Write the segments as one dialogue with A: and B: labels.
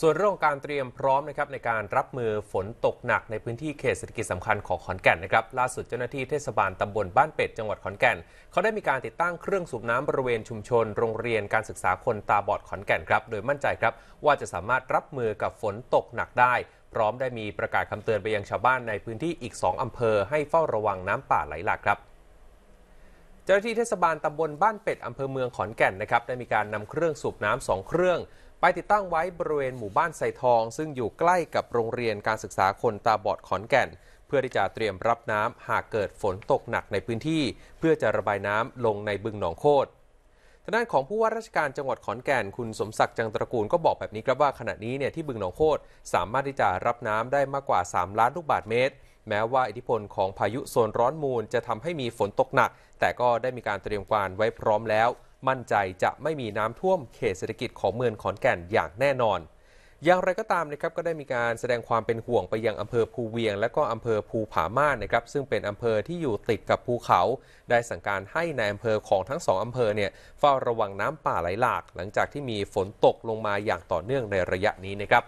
A: ส่วนเรื่องการเตรียมพร้อมนะครับในการรับมือฝนตกหนักในพื้นที่เขตเศรษฐกิจสำคัญของขอนแก่นนะครับล่าสุดเจ้าหน้าที่เทศบาลตำบลบ้านเป็ดจังหวัดขอนแก่น เขาได้มีการติดตั้งเครื่องสูบน้ำบริเวณชุมชน โรงเรียนการศึกษาคนตาบอดขอนแก่นครับ โดยมั่นใจครับ ว่าจะสามารถรับมือกับฝนตกหนักได้ พร้อมได้มีประกาศคำเตือนไปยังชาวบ้านในพื้นที่อีก 2 อำเภอให้เฝ้าระวังน้ำป่าไหลหลากครับ เจ้าหน้าที่เทศบาลตำบลบ้านเป็ดอำเภอเมืองขอนแก่นนะครับได้มีการนำเครื่องสูบน้ำสองเครื่องไปติดตั้งไว้บริเวณหมู่บ้านไซทองซึ่งอยู่ใกล้กับโรงเรียนการศึกษาคนตาบอดขอนแก่น เพื่อที่จะเตรียมรับน้ำหากเกิดฝนตกหนักในพื้นที่ เพื่อจะระบายน้ำลงในบึงหนองโคดทางด้านของผู้ว่าราชการจังหวัดขอนแก่น คุณสมศักดิ์จังตระกูลก็บอกแบบนี้ครับว่าขณะนี้เนี่ยที่บึงหนองโคดสามารถที่จะรับน้ำได้มากกว่า 3 ล้านลูกบาศก์เมตรแม้ว่าอิทธิพลของพายุโซนร้อนมูลจะทำให้มีฝนตกหนัก แต่ก็ได้มีการเตรียมการไว้พร้อมแล้วมั่นใจจะไม่มีน้ำท่วมเขตเศรษฐกิจของเมืองขอนแก่น อย่างแน่นอน อย่างไรก็ตามนะครับ ก็ได้มีการแสดงความเป็นห่วงไปยังอำเภอภูเวียง และก็อำเภอภูผาม่านนะครับ ซึ่งเป็นอำเภอที่อยู่ติดกับภูเขา ได้สั่งการให้ในอำเภอของทั้งสองอำเภอเนี่ยเฝ้าระวังน้ำป่าไหลหลาก หลังจากที่มีฝนตกลงมาอย่างต่อเนื่องในระยะนี้นะครับ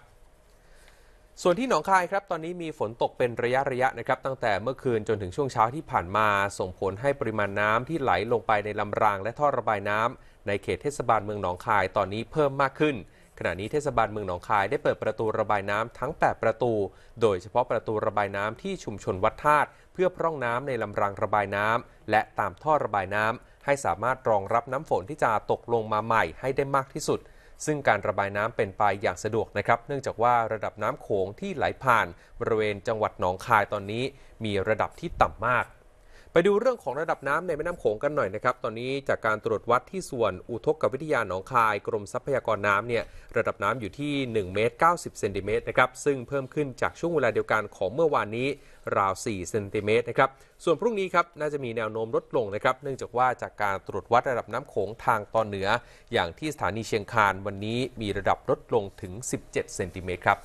A: ส่วนที่หนองคายครับตอนนี้มีฝนตกเป็นระยะระยะนะครับตั้งแต่เมื่อคืนจนถึงช่วงเช้าที่ผ่านมาส่งผลให้ปริมาณน้ำที่ไหลลงไปในลำรางและท่อระบายน้ำ ในเขตเทศบาลเมืองหนองคายตอนนี้เพิ่มมากขึ้น ขณะนี้เทศบาลเมืองหนองคายได้เปิดประตูระบายน้ำทั้ง8ประตู โดยเฉพาะประตูระบายน้ำที่ชุมชนวัดธาตุเพื่อพร่องน้ำในลำรางระบายน้ำ และตามท่อระบายน้ำ ให้สามารถรองรับน้ำฝนที่จะตกลงมาใหม่ให้ได้มากที่สุดซึ่งการระบายน้ำเป็นไปอย่างสะดวกนะครับ เนื่องจากว่าระดับน้ำโขงที่ไหลผ่าน บริเวณจังหวัดหนองคายตอนนี้มีระดับที่ต่ำมากไปดูเรื่องของระดับน้ำในแม่น้ำโขงกันหน่อยนะครับตอนนี้จากการตรวจวัดที่ส่วนอุทกวิทยาหนองคายกรมทรัพยากรน้ำเนี่ยระดับน้ำอยู่ที่1เมตร90เซนติเมตรนะครับซึ่งเพิ่มขึ้นจากช่วงเวลาเดียวกันของเมื่อวานนี้ราว4เซนติเมตรนะครับส่วนพรุ่งนี้ครับน่าจะมีแนวโน้มลดลงนะครับ เนื่องจากว่าจากการตรวจวัดระดับน้ำโขงทางตอนเหนือ อย่างที่สถานีเชียงคานวันนี้มีระดับลดลงถึง 17เซนติเมตรครับ